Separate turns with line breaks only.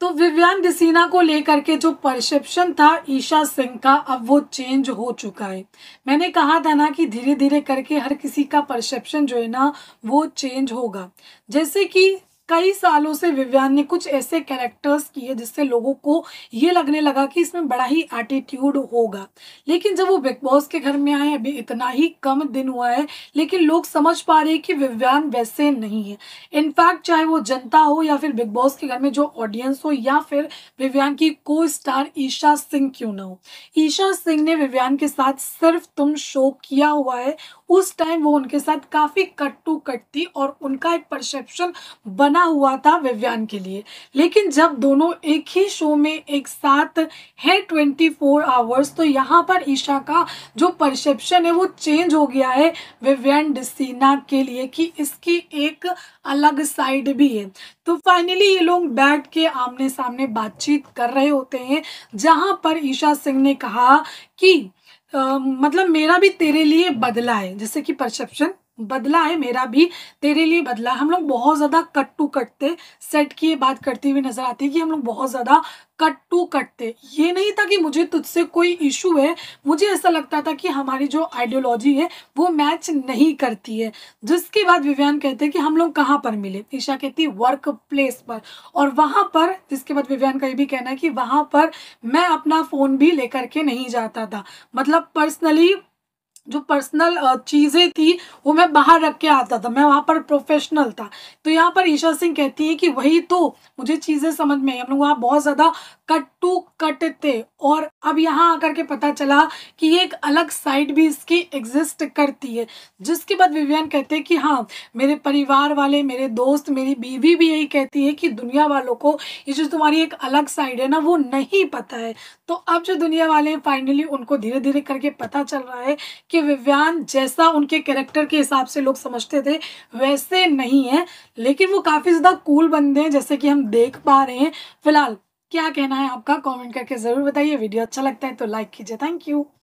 तो विवियन डिसीना को लेकर के जो परसेप्शन था ईशा सिंह का अब वो चेंज हो चुका है मैंने कहा था ना कि धीरे धीरे करके हर किसी का परसेप्शन जो है ना वो चेंज होगा जैसे कि कई सालों से विव्यान ने कुछ ऐसे कैरेक्टर्स किए जिससे लोगों को ये लगने लगा कि इसमें बड़ा ही एटीट्यूड होगा लेकिन जब वो बिग बॉस के घर में आए अभी इतना ही कम दिन हुआ है लेकिन लोग समझ पा रहे हैं कि विव्यान वैसे नहीं है इनफैक्ट चाहे वो जनता हो या फिर बिग बॉस के घर में जो ऑडियंस हो या फिर विव्यान की को स्टार ईशा सिंह क्यों ना हो ईशा सिंह ने विव्यान के साथ सिर्फ तुम शो किया हुआ है उस टाइम वो उनके साथ काफ़ी कट टू कट थी और उनका एक परसेप्शन बना हुआ था विव्यान के लिए लेकिन जब दोनों एक ही शो में एक साथ है ट्वेंटी फोर आवर्स तो यहाँ पर ईशा का जो परसेप्शन है वो चेंज हो गया है विव्यान डिसीना के लिए कि इसकी एक अलग साइड भी है तो फाइनली ये लोग बैठ के आमने सामने बातचीत कर रहे होते हैं जहाँ पर ईशा सिंह ने कहा कि मतलब मेरा भी तेरे लिए बदला है जैसे कि परसेप्शन बदला है मेरा भी तेरे लिए बदला हम लोग बहुत ज़्यादा कट टू कटते सेट की ये बात करती हुई नज़र आती है कि हम लोग बहुत ज़्यादा कट टू कटते ये नहीं था कि मुझे तुझसे कोई इशू है मुझे ऐसा लगता था कि हमारी जो आइडियोलॉजी है वो मैच नहीं करती है जिसके बाद विव्यान कहते हैं कि हम लोग कहाँ पर मिले ईशा कहती वर्क प्लेस पर और वहाँ पर जिसके बाद विव्यान का ये भी कहना है कि वहाँ पर मैं अपना फ़ोन भी लेकर के नहीं जाता था मतलब पर्सनली जो पर्सनल चीज़ें थी वो मैं बाहर रख के आता था मैं वहाँ पर प्रोफेशनल था तो यहाँ पर ईशा सिंह कहती है कि वही तो मुझे चीज़ें समझ में आई हम लोग वहाँ बहुत ज़्यादा कट टू कट थे और अब यहाँ आकर के पता चला कि ये एक अलग साइड भी इसकी एग्जिस्ट करती है जिसके बाद विवियन कहते हैं कि हाँ मेरे परिवार वाले मेरे दोस्त मेरी बीवी भी यही कहती है कि दुनिया वालों को ये जो तुम्हारी एक अलग साइड है ना वो नहीं पता है तो अब जो दुनिया वाले हैं फाइनली उनको धीरे धीरे करके पता चल रहा है कि कि विव्यान जैसा उनके कैरेक्टर के हिसाब से लोग समझते थे वैसे नहीं है लेकिन वो काफ़ी ज़्यादा कूल बंदे हैं जैसे कि हम देख पा रहे हैं फिलहाल क्या कहना है आपका कमेंट करके ज़रूर बताइए वीडियो अच्छा लगता है तो लाइक कीजिए थैंक यू